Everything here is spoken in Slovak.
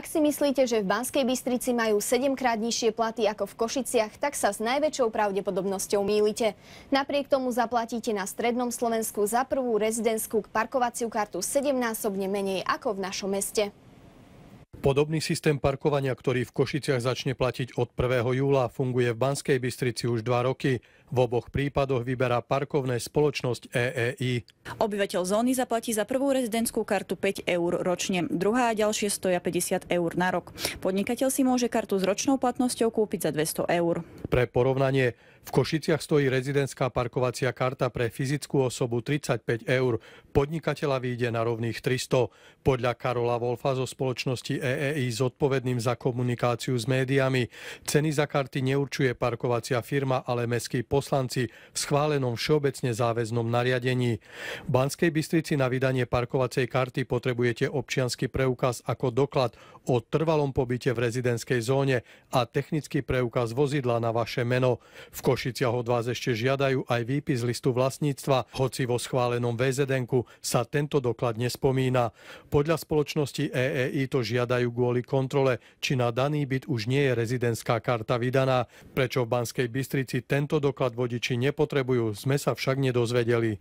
Ak si myslíte, že v Banskej Bystrici majú 7 krát nižšie platy ako v Košiciach, tak sa s najväčšou pravdepodobnosťou mýlite. Napriek tomu zaplatíte na Strednom Slovensku za prvú rezidentskú parkovaciu kartu 7-násobne menej ako v našom meste. Podobný systém parkovania, ktorý v Košiciach začne platiť od 1. júla, funguje v Banskej Bystrici už dva roky. V oboch prípadoch vyberá parkovné spoločnosť EEI. Obyvateľ zóny zaplatí za prvú rezidentskú kartu 5 eur ročne, druhá a ďalšie stoja 50 eur na rok. Podnikateľ si môže kartu s ročnou platnosťou kúpiť za 200 eur. Pre porovnanie, v Košiciach stojí rezidentská parkovacia karta pre fyzickú osobu 35 eur, podnikateľa vyjde na rovných 300. Podľa Karola Wolfa zo spoločnosti EEI zodpovedným za komunikáciu s médiami, ceny za karty neurčuje parkovacia firma, ale mestskí poslanci v schválenom všeobecne záväznom nariadení. V Banskej Bystrici na vydanie parkovacej karty potrebujete občiansky preukaz ako doklad o trvalom pobyte v rezidenskej zóne a technický preukaz vozidla na vaše meno. V Košiciach od vás ešte žiadajú aj výpis listu vlastníctva, hoci vo schválenom vzn sa tento doklad nespomína. Podľa spoločnosti EEI to žiadajú kvôli kontrole, či na daný byt už nie je rezidentská karta vydaná. Prečo v Banskej Bystrici tento doklad vodiči nepotrebujú, sme sa však nedozvedeli.